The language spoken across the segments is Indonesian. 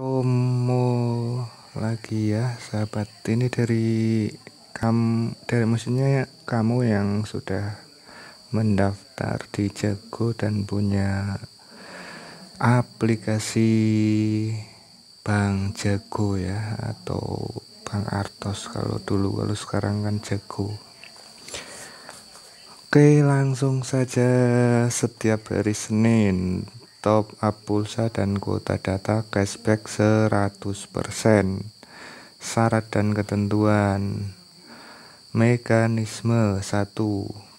promo lagi ya sahabat ini dari kamu dari maksudnya kamu yang sudah mendaftar di Jago dan punya aplikasi Bank Jago ya atau Bank Artos kalau dulu kalau sekarang kan Jago Oke langsung saja setiap hari Senin top up pulsa dan kuota data cashback 100%. Syarat dan ketentuan. Mekanisme 1.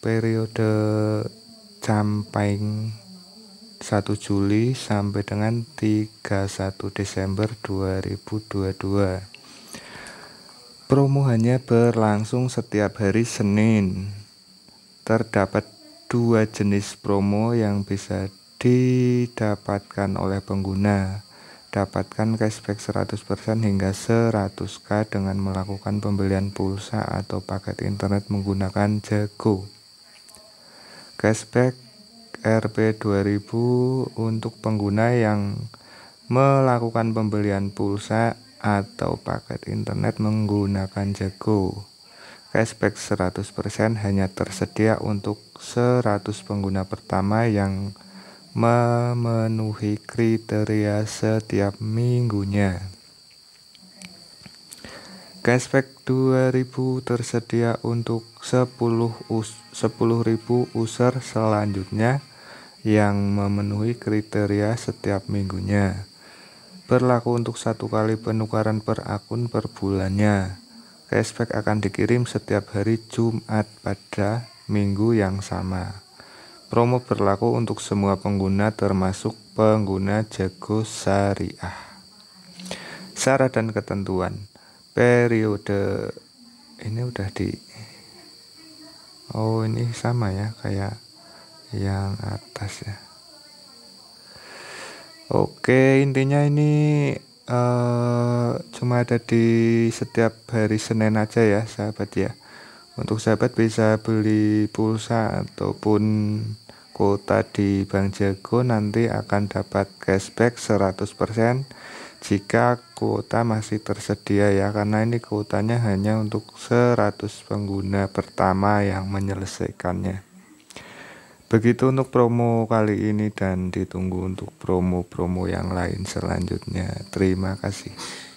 Periode sampai 1 Juli sampai dengan 31 Desember 2022. Promo hanya berlangsung setiap hari Senin. Terdapat dua jenis promo yang bisa didapatkan oleh pengguna. Dapatkan cashback 100% hingga 100k dengan melakukan pembelian pulsa atau paket internet menggunakan Jago. Cashback RP 2000 untuk pengguna yang melakukan pembelian pulsa atau paket internet menggunakan Jago. Cashback 100% hanya tersedia untuk 100 pengguna pertama yang memenuhi kriteria setiap minggunya. Cashback 2000 tersedia untuk 10 us 10.000 user selanjutnya yang memenuhi kriteria setiap minggunya. Berlaku untuk satu kali penukaran per akun per bulannya. Cashback akan dikirim setiap hari Jumat pada minggu yang sama. Promo berlaku untuk semua pengguna termasuk pengguna Jago Syariah. Syarat dan ketentuan. Periode ini udah di Oh, ini sama ya kayak yang atas ya. Oke, intinya ini uh, cuma ada di setiap hari Senin aja ya, sahabat ya. Untuk sahabat bisa beli pulsa ataupun kuota di Bank Jago nanti akan dapat cashback 100% jika kuota masih tersedia ya karena ini kuotanya hanya untuk 100 pengguna pertama yang menyelesaikannya begitu untuk promo kali ini dan ditunggu untuk promo-promo yang lain selanjutnya terima kasih